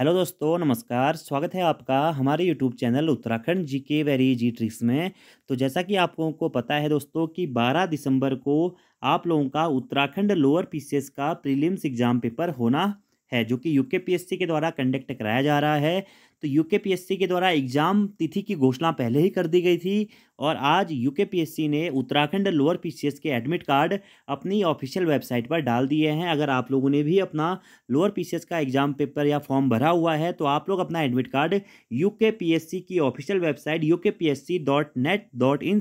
hello दोस्तों नमस्कार स्वागत है आपका हमारे यूट्यूब चैनल उत्तराखंड जी के वेरी जी ट्रिक्स में तो जैसा कि आप लोगों को पता है दोस्तों कि 12 दिसंबर को आप लोगों का उत्तराखंड लोअर पीसीएस का प्रीलिम्स एग्ज़ाम पेपर होना है जो कि यूके पीएससी के द्वारा कंडक्ट कराया जा रहा है तो यूके पीएससी के द्वारा एग्ज़ाम तिथि की घोषणा पहले ही कर दी गई थी और आज यूके पीएससी ने उत्तराखंड लोअर पीसीएस के एडमिट कार्ड अपनी ऑफिशियल वेबसाइट पर डाल दिए हैं अगर आप लोगों ने भी अपना लोअर पीसीएस का एग्ज़ाम पेपर या फॉर्म भरा हुआ है तो आप लोग अपना एडमिट कार्ड यू की ऑफिशियल वेबसाइट यू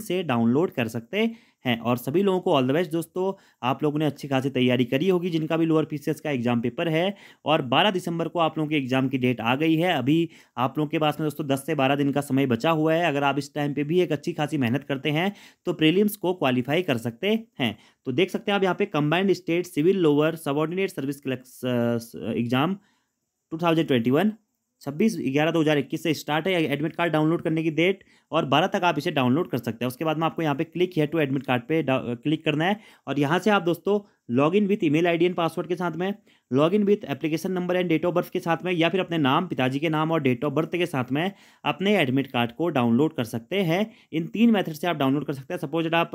से डाउनलोड कर सकते हैं और सभी लोगों को ऑल द बेस्ट दोस्तों आप लोगों ने अच्छी खासी तैयारी करी होगी जिनका भी लोअर पीसीएस का एग्जाम पेपर है और बारह दिसंबर को आप लोगों के एग्जाम की डेट आ गई है अभी आप लोगों के पास में दोस्तों दस से बारह दिन का समय बचा हुआ है अगर आप इस टाइम पर भी एक अच्छी खासी मेहनत करते हैं तो प्रेलियम्स को क्वालिफाई कर सकते हैं तो देख सकते हैं आप यहाँ पे combined state civil lower subordinate service exam 2021 छब्बीस ग्यारह दो हज़ार इक्कीस से स्टार्ट है एडमिट कार्ड डाउनलोड करने की डेट और बारह तक आप इसे डाउनलोड कर सकते हैं उसके बाद में आपको यहाँ पे क्लिक है टू एडमिट कार्ड पे क्लिक करना है और यहाँ से आप दोस्तों log in with email ID and password के साथ में log in with application number and date of birth के साथ में या फिर अपने नाम पिताजी के नाम और डेट ऑफ बर्थ के साथ में अपने एडमिट कार्ड को डाउनलोड कर सकते हैं इन तीन मेथड से आप डाउनलोड कर सकते हैं सपोज आप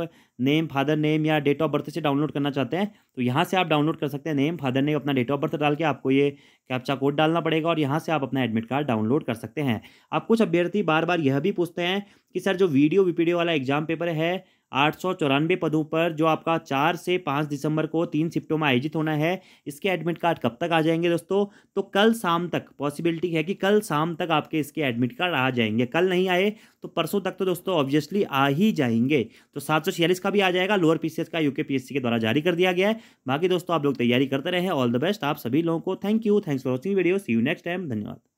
नेम फादर नेम या डेट ऑफ बर्थ से डाउनलोड करना चाहते हैं तो यहाँ से आप डाउनलोड कर सकते हैं नेम फादर नेम अपना डेट ऑफ बर्थ डाल के आपको ये कैप्चा कोड डालना पड़ेगा और यहाँ से आप अपना एडमिट कार्ड डाउनलोड कर सकते हैं आप कुछ अभ्यर्थी बार बार यह भी पूछते हैं कि सर जो वीडियो वीपीडियो वाला एग्जाम पेपर है आठ सौ चौरानवे पदों पर जो आपका चार से पाँच दिसंबर को तीन शिफ्टों में आयोजित होना है इसके एडमिट कार्ड कब तक आ जाएंगे दोस्तों तो कल शाम तक पॉसिबिलिटी है कि कल शाम तक आपके इसके एडमिट कार्ड आ जाएंगे कल नहीं आए तो परसों तक तो दोस्तों ऑब्वियसली आ ही जाएंगे तो सात सौ छियालीस का भी आ जाएगा लोअर पी का यू पीएससी के द्वारा जारी कर दिया गया है बाकी दोस्तों आप लोग तैयारी करते रहे ऑल द बेस्ट आप सभी लोगों को thank you thanks for watching video see you next time धन्यवाद